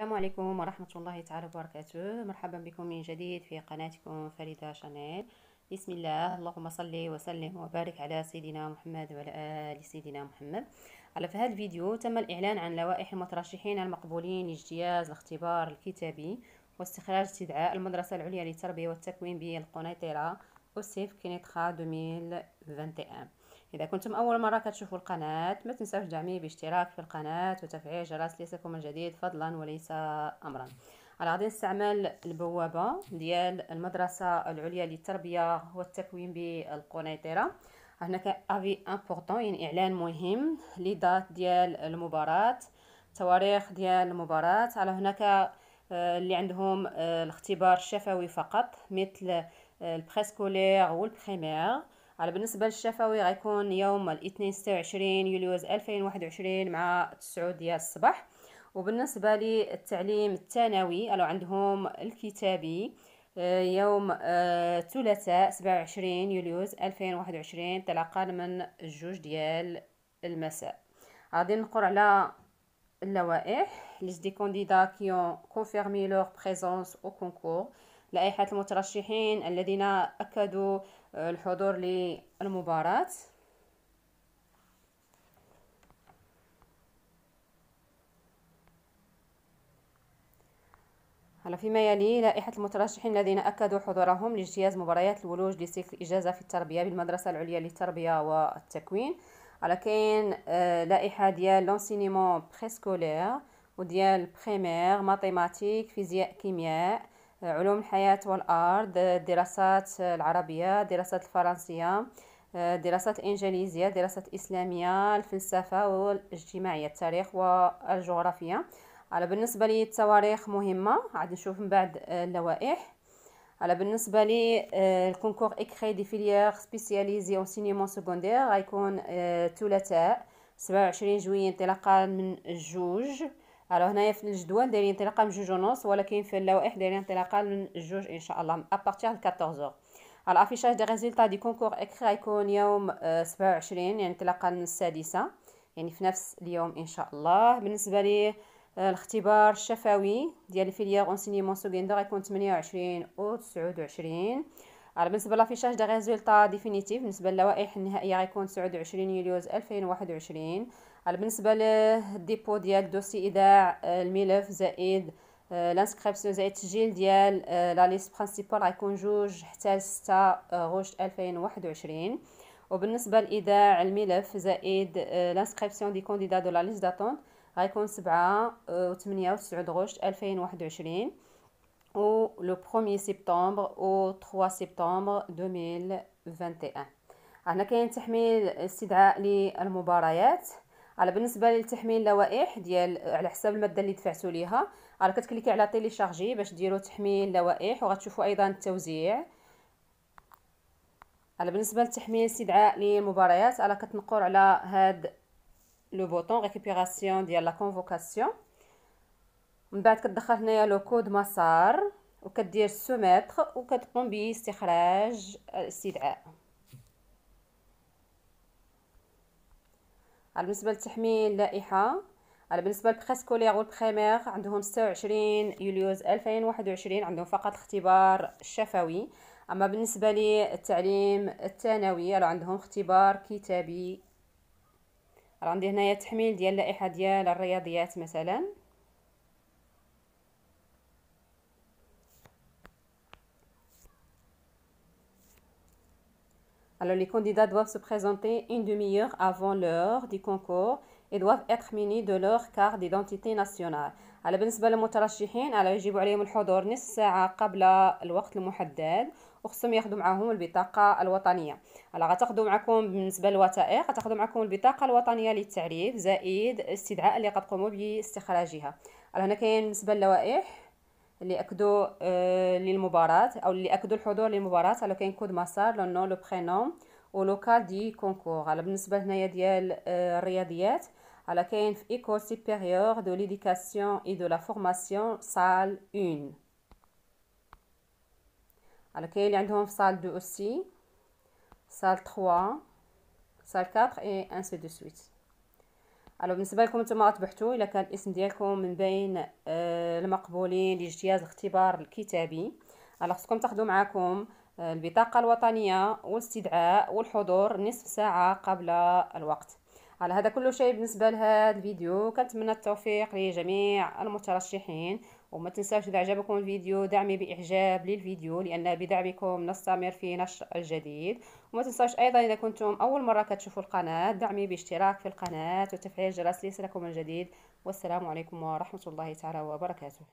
السلام عليكم ورحمة الله تعالى وبركاته مرحبا بكم من جديد في قناتكم فريدة شانيل بسم الله اللهم صل وسلم وبارك على سيدنا محمد وعلى آل سيدنا محمد على في هذا الفيديو تم الإعلان عن لوائح المترشحين المقبولين لاجتياز الاختبار الكتابي واستخراج استدعاء المدرسة العليا للتربية والتكوين بالقنيطرة أوسيف كينيتخا 2021 اذا كنتم اول مره كتشوفوا القناه ما تنساوش دعمي باشتراك في القناه وتفعيل جرس ليصلكم الجديد فضلا وليس امرا راه غادي نستعمل البوابه ديال المدرسه العليا للتربيه والتكوين بالقنيطره هناك افي امبورطون يعني اعلان مهم لي دات ديال المباراه تواريخ ديال المباراه على هناك آه، اللي عندهم آه، الاختبار الشفوي فقط مثل آه، البريسكولير والبريمير على بالنسبة للشفوي غيكون يوم الاثنين ستة وعشرين يوليوز ألفين واحد وعشرين مع تسعود ديال الصباح وبالنسبة للتعليم الثانوي قالوا عندهم الكتابي آه، يوم الثلاثاء آه، سبعة وعشرين يوليوز ألفين واحد وعشرين تلقى من الجوج ديال المساء غادي نقر على اللوائح لي دي كونديدا كيون كونفيرمي لور بريزونس او كونكور لائحة المترشحين الذين أكدوا الحضور للمباراة هلا فيما يلي لائحة المترشحين الذين أكدوا حضورهم لاجتياز مباريات الولوج لسلك الإجازة في التربية بالمدرسة العليا للتربية والتكوين على كاين آه، لائحة ديال لونسينيمون بخيسكولير وديال بخيمير ماتيماتيك فيزياء كيمياء علوم الحياة والأرض الدراسات العربية دراسات الفرنسية دراسات الإنجليزية دراسات الإسلامية الفلسفة والاجتماعية التاريخ والجغرافية على بالنسبة لي التواريخ مهمة عاد نشوف من بعد اللوائح على بالنسبة لي آه، الكونكور إكخي دي فيليير سبيسياليزي أونسينيمون سكوندير غيكون آه، ثلاثاء سبعة وعشرين جوية انطلاقا من جوج الو هنايا في الجدول دايرين انطلاقا من جوج ونص ولكن في اللوائح دايرين انطلاقا من جوج ان شاء الله ابارتيغ 14 على افيشاج دي ريزلتا دي كونكور اكخ غيكون يوم سبعة وعشرين يعني انطلاقا من السادسه يعني في نفس اليوم ان شاء الله بالنسبه لي آه، الاختبار الشفوي ديال الفيليير اونسينيمون سكوندير غيكون 28 و 29 على بالنسبه لا فيشاج دي ريزولتا ديفينيتيف بالنسبه للوائح النهائيه غيكون 29 يوليو 2021 على بالنسبه للديبو ديال دوسي ايداع آه، الملف زائد لانسكريبسيون آه، زائد التسجيل ديال آه، لا ليست برينسيبال غيكون جوج حتى 6 غشت 2021 وبالنسبه لايداع الملف زائد لانسكريبسيون دي كونديدا دو لا ليست داتون غيكون 7 و 8 و 9 غشت 2021 au, le 1er septembre او 3 septembre 2021 هنا كاين تحميل استدعاء للمباريات على بالنسبه لتحميل اللوائح ديال على حساب الماده اللي دفعتوا ليها راه كتكليكي على تيلي شارجي باش ديروا تحميل اللوائح وغتشوفوا ايضا التوزيع على بالنسبه لتحميل استدعاء للمباريات على كتنقر على هاد لو بوطون ريكوبيراسيون ديال لا كونفوكاسيون من بعد كتدخل هنايا لو كود مسار وكدير سوميتر وكتقوم باستخراج الاستدعاء على بالنسبه لتحميل اللائحه على بالنسبه للبريسكولير والبريمير عندهم 26 يوليوز 2021 عندهم فقط اختبار شفوي اما بالنسبه للتعليم الثانوي راه عندهم اختبار كتابي راه عندي هنايا تحميل ديال اللائحه ديال الرياضيات مثلا Alors, les candidats doivent se présenter une demi-heure avant l'heure du concours et doivent être munis de leur carte d'identité nationale. على بالنسبة للمترشحين على يجب عليهم الحضور نص ساعة قبل الوقت المحدد وخصهم ياخذوا معاهم البطاقة الوطنية على غتاخذوا معكم بالنسبة للوثائق غتاخذوا معكم البطاقة الوطنية للتعريف زائد استدعاء اللي قد قوموا باستخراجها على هنا كاين بالنسبة للوائح اللي اكدوا آه، للمباراه او اللي اكدوا الحضور للمباراه على كاين كود مسار لو نو لو برينوم ولوكال دي كونكور على بالنسبه هنايا ديال آه، الرياضيات على كاين في ايكول سوبيريور دو ليديكاسيون اي دو لا فورماسيون سال 1 على كاين اللي عندهم في سال 2 اوسي سال 3 سال 4 اي ان سي دو سويت على بالنسبه لكم نتوما تبحثوا الا كان الاسم ديالكم من بين آه المقبولين لاجتياز الاختبار الكتابي خصكم تاخذوا معكم آه، البطاقه الوطنيه والاستدعاء والحضور نصف ساعه قبل الوقت على هذا كل شيء بالنسبه لهذا الفيديو كنتمنى التوفيق لجميع المترشحين وما تنساوش إذا عجبكم الفيديو دعمي بإعجاب للفيديو لأن بدعمكم نستمر في نشر الجديد وما تنساوش أيضا إذا كنتم أول مرة كتشوفوا القناة دعمي باشتراك في القناة وتفعيل الجرس ليصلكم الجديد والسلام عليكم ورحمة الله تعالى وبركاته